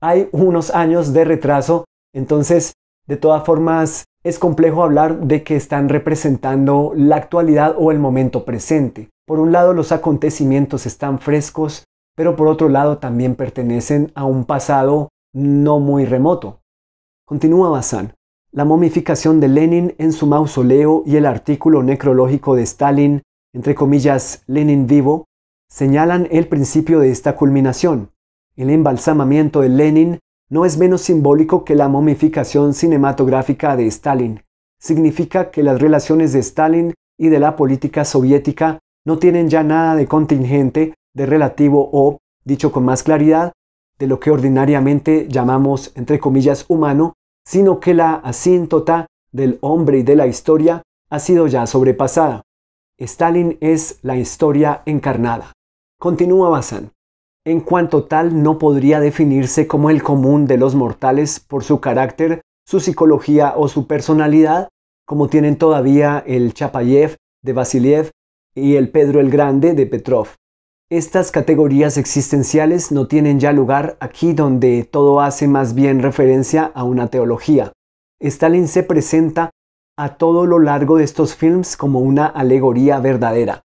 Hay unos años de retraso entonces, de todas formas, es complejo hablar de que están representando la actualidad o el momento presente. Por un lado, los acontecimientos están frescos, pero por otro lado también pertenecen a un pasado no muy remoto. Continúa Bazán. La momificación de Lenin en su mausoleo y el artículo necrológico de Stalin, entre comillas, Lenin vivo, señalan el principio de esta culminación. El embalsamamiento de Lenin no es menos simbólico que la momificación cinematográfica de Stalin. Significa que las relaciones de Stalin y de la política soviética no tienen ya nada de contingente, de relativo o, dicho con más claridad, de lo que ordinariamente llamamos, entre comillas, humano, sino que la asíntota del hombre y de la historia ha sido ya sobrepasada. Stalin es la historia encarnada. Continúa Bazán en cuanto tal no podría definirse como el común de los mortales por su carácter, su psicología o su personalidad, como tienen todavía el Chapayev de Vasiliev y el Pedro el Grande de Petrov. Estas categorías existenciales no tienen ya lugar aquí donde todo hace más bien referencia a una teología. Stalin se presenta a todo lo largo de estos films como una alegoría verdadera.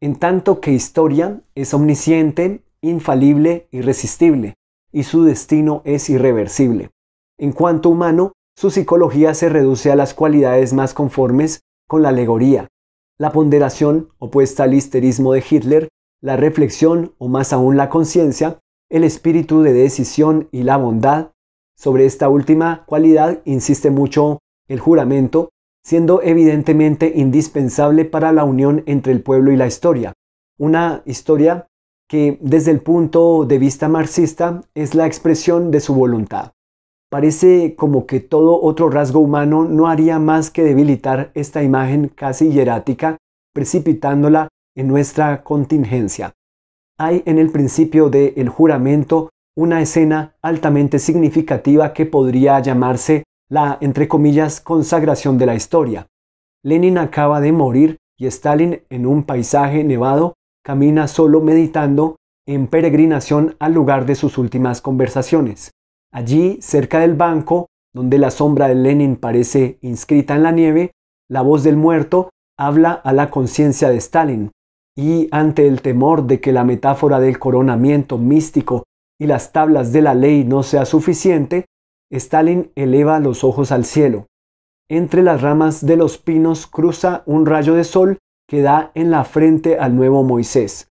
En tanto que historia es omnisciente, infalible, irresistible, y su destino es irreversible. En cuanto humano, su psicología se reduce a las cualidades más conformes con la alegoría, la ponderación, opuesta al histerismo de Hitler, la reflexión, o más aún la conciencia, el espíritu de decisión y la bondad. Sobre esta última cualidad insiste mucho el juramento, siendo evidentemente indispensable para la unión entre el pueblo y la historia, una historia que desde el punto de vista marxista es la expresión de su voluntad. Parece como que todo otro rasgo humano no haría más que debilitar esta imagen casi hierática, precipitándola en nuestra contingencia. Hay en el principio de El juramento una escena altamente significativa que podría llamarse la, entre comillas, consagración de la historia. Lenin acaba de morir y Stalin, en un paisaje nevado, camina solo meditando en peregrinación al lugar de sus últimas conversaciones. Allí, cerca del banco, donde la sombra de Lenin parece inscrita en la nieve, la voz del muerto habla a la conciencia de Stalin, y ante el temor de que la metáfora del coronamiento místico y las tablas de la ley no sea suficiente, Stalin eleva los ojos al cielo. Entre las ramas de los pinos cruza un rayo de sol que da en la frente al nuevo Moisés.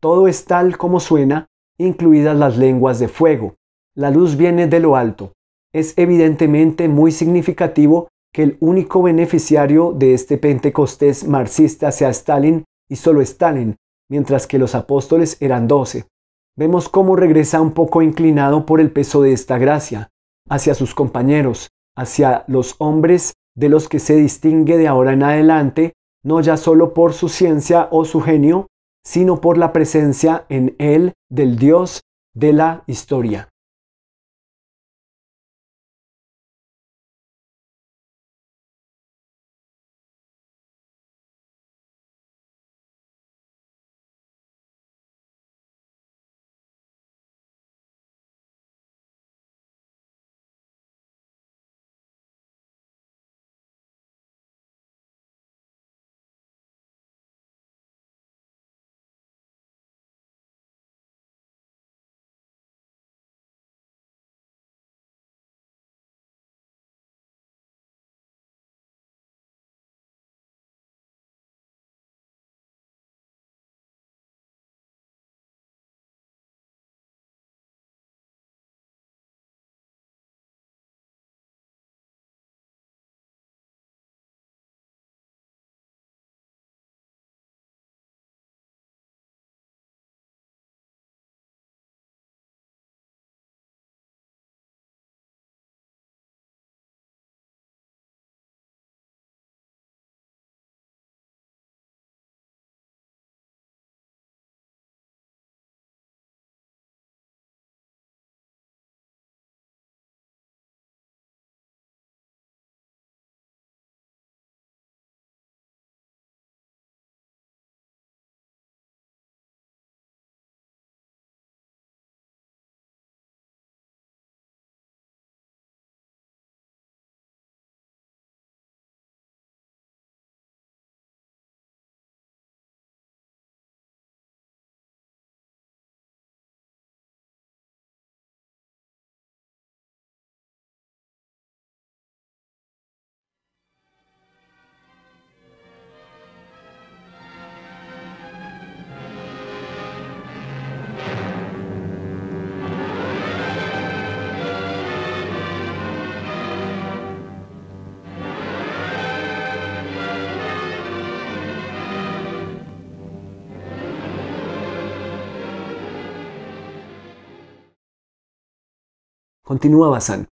Todo es tal como suena, incluidas las lenguas de fuego. La luz viene de lo alto. Es evidentemente muy significativo que el único beneficiario de este Pentecostés marxista sea Stalin y solo Stalin, mientras que los apóstoles eran doce. Vemos cómo regresa un poco inclinado por el peso de esta gracia, hacia sus compañeros, hacia los hombres de los que se distingue de ahora en adelante no ya solo por su ciencia o su genio, sino por la presencia en él del Dios de la historia. Continúa Bazán.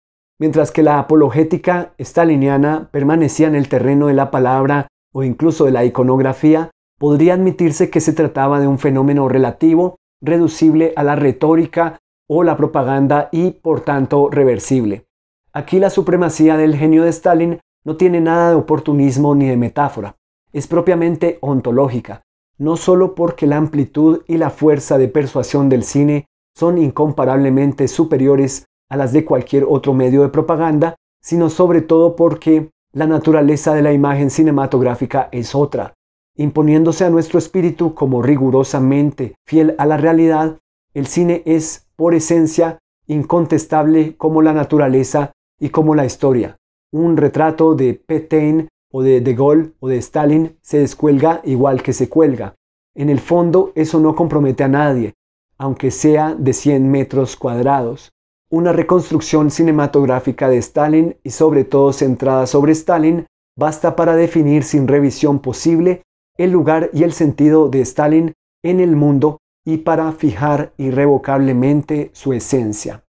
mientras que la apologética staliniana permanecía en el terreno de la palabra o incluso de la iconografía, podría admitirse que se trataba de un fenómeno relativo, reducible a la retórica o la propaganda y, por tanto, reversible. Aquí la supremacía del genio de Stalin no tiene nada de oportunismo ni de metáfora, es propiamente ontológica, no solo porque la amplitud y la fuerza de persuasión del cine son incomparablemente superiores a las de cualquier otro medio de propaganda, sino sobre todo porque la naturaleza de la imagen cinematográfica es otra, imponiéndose a nuestro espíritu como rigurosamente fiel a la realidad, el cine es, por esencia, incontestable como la naturaleza y como la historia. Un retrato de Petain o de De Gaulle o de Stalin se descuelga igual que se cuelga. En el fondo eso no compromete a nadie, aunque sea de 100 metros cuadrados una reconstrucción cinematográfica de Stalin y sobre todo centrada sobre Stalin basta para definir sin revisión posible el lugar y el sentido de Stalin en el mundo y para fijar irrevocablemente su esencia.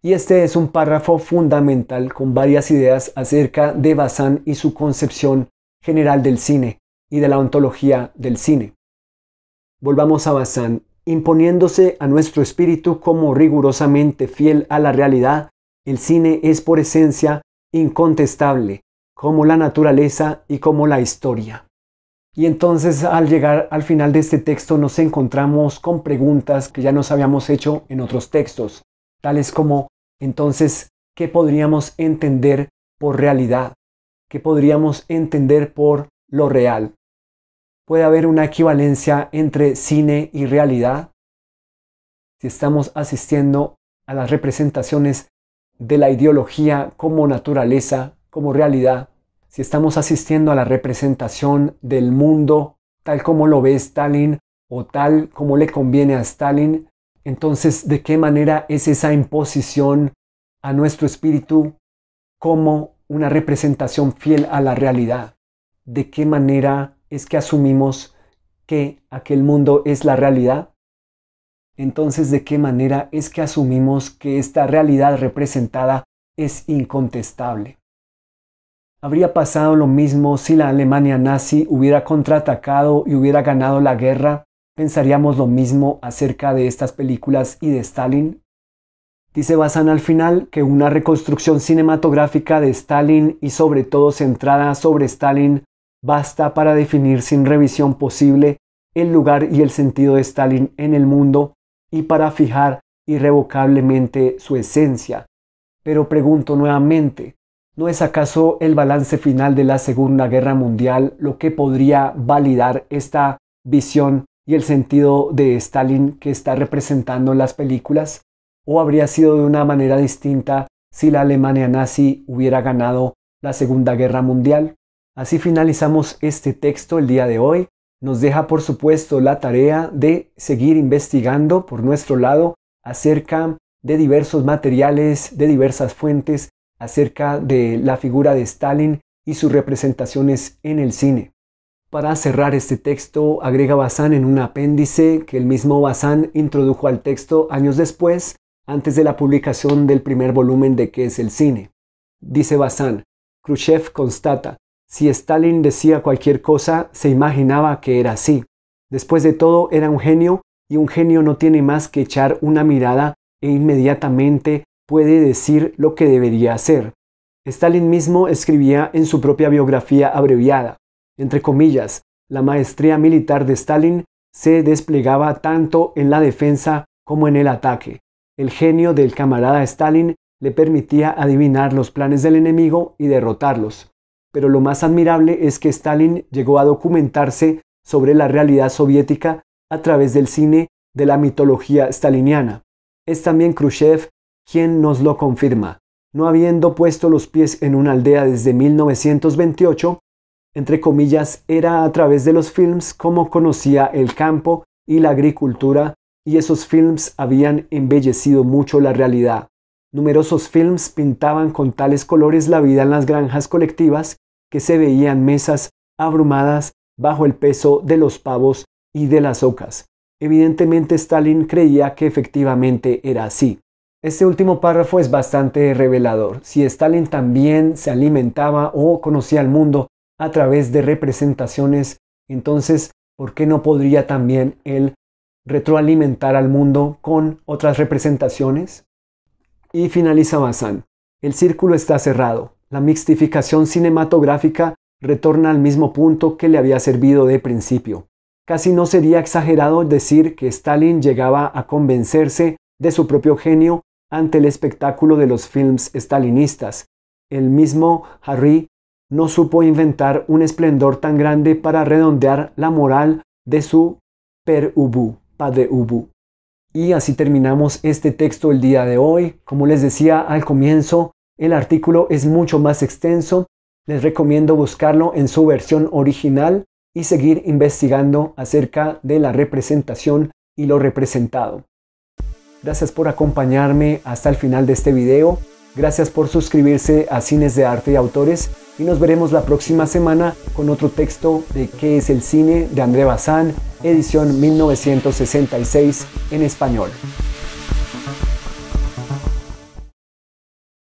Y este es un párrafo fundamental con varias ideas acerca de Bazán y su concepción general del cine y de la ontología del cine. Volvamos a Bazán Imponiéndose a nuestro espíritu como rigurosamente fiel a la realidad, el cine es por esencia incontestable, como la naturaleza y como la historia. Y entonces al llegar al final de este texto nos encontramos con preguntas que ya nos habíamos hecho en otros textos, tales como entonces, ¿qué podríamos entender por realidad? ¿Qué podríamos entender por lo real? puede haber una equivalencia entre cine y realidad. Si estamos asistiendo a las representaciones de la ideología como naturaleza, como realidad, si estamos asistiendo a la representación del mundo tal como lo ve Stalin o tal como le conviene a Stalin, entonces de qué manera es esa imposición a nuestro espíritu como una representación fiel a la realidad? ¿De qué manera es que asumimos que aquel mundo es la realidad? Entonces, ¿de qué manera es que asumimos que esta realidad representada es incontestable? ¿Habría pasado lo mismo si la Alemania nazi hubiera contraatacado y hubiera ganado la guerra? ¿Pensaríamos lo mismo acerca de estas películas y de Stalin? Dice Bazán al final que una reconstrucción cinematográfica de Stalin y sobre todo centrada sobre Stalin basta para definir sin revisión posible el lugar y el sentido de Stalin en el mundo y para fijar irrevocablemente su esencia. Pero pregunto nuevamente, ¿no es acaso el balance final de la Segunda Guerra Mundial lo que podría validar esta visión y el sentido de Stalin que está representando en las películas? ¿O habría sido de una manera distinta si la Alemania nazi hubiera ganado la Segunda Guerra Mundial? Así finalizamos este texto el día de hoy. Nos deja por supuesto la tarea de seguir investigando por nuestro lado acerca de diversos materiales, de diversas fuentes, acerca de la figura de Stalin y sus representaciones en el cine. Para cerrar este texto, agrega Bazán en un apéndice que el mismo Bazán introdujo al texto años después, antes de la publicación del primer volumen de ¿Qué es el cine? Dice Bazán, Khrushchev constata, si Stalin decía cualquier cosa, se imaginaba que era así. Después de todo, era un genio y un genio no tiene más que echar una mirada e inmediatamente puede decir lo que debería hacer. Stalin mismo escribía en su propia biografía abreviada, entre comillas, la maestría militar de Stalin se desplegaba tanto en la defensa como en el ataque. El genio del camarada Stalin le permitía adivinar los planes del enemigo y derrotarlos pero lo más admirable es que Stalin llegó a documentarse sobre la realidad soviética a través del cine de la mitología staliniana. Es también Khrushchev quien nos lo confirma. No habiendo puesto los pies en una aldea desde 1928, entre comillas, era a través de los films como conocía el campo y la agricultura, y esos films habían embellecido mucho la realidad. Numerosos films pintaban con tales colores la vida en las granjas colectivas que se veían mesas abrumadas bajo el peso de los pavos y de las ocas. Evidentemente Stalin creía que efectivamente era así. Este último párrafo es bastante revelador. Si Stalin también se alimentaba o conocía al mundo a través de representaciones, entonces, ¿por qué no podría también él retroalimentar al mundo con otras representaciones? Y finaliza Bazán. El círculo está cerrado. La mixtificación cinematográfica retorna al mismo punto que le había servido de principio. Casi no sería exagerado decir que Stalin llegaba a convencerse de su propio genio ante el espectáculo de los films stalinistas. El mismo Harry no supo inventar un esplendor tan grande para redondear la moral de su per ubu, padre ubu. Y así terminamos este texto el día de hoy. Como les decía al comienzo, el artículo es mucho más extenso, les recomiendo buscarlo en su versión original y seguir investigando acerca de la representación y lo representado. Gracias por acompañarme hasta el final de este video, gracias por suscribirse a Cines de Arte y Autores y nos veremos la próxima semana con otro texto de ¿Qué es el cine? de André Bazán, edición 1966 en español.